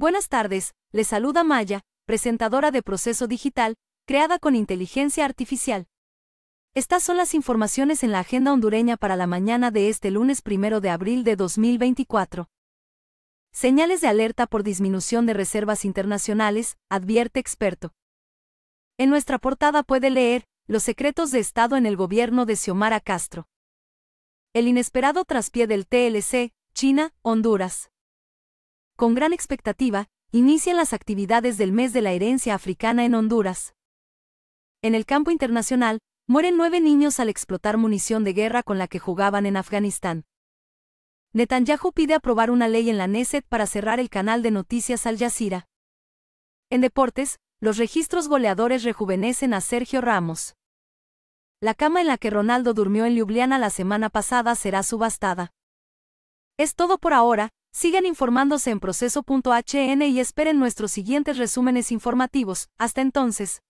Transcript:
Buenas tardes, les saluda Maya, presentadora de Proceso Digital, creada con inteligencia artificial. Estas son las informaciones en la agenda hondureña para la mañana de este lunes 1 de abril de 2024. Señales de alerta por disminución de reservas internacionales, advierte experto. En nuestra portada puede leer, los secretos de Estado en el gobierno de Xiomara Castro. El inesperado traspié del TLC, China, Honduras. Con gran expectativa, inician las actividades del mes de la herencia africana en Honduras. En el campo internacional, mueren nueve niños al explotar munición de guerra con la que jugaban en Afganistán. Netanyahu pide aprobar una ley en la NESET para cerrar el canal de noticias Al Jazeera. En deportes, los registros goleadores rejuvenecen a Sergio Ramos. La cama en la que Ronaldo durmió en Ljubljana la semana pasada será subastada. Es todo por ahora, Sigan informándose en proceso.hn y esperen nuestros siguientes resúmenes informativos. Hasta entonces.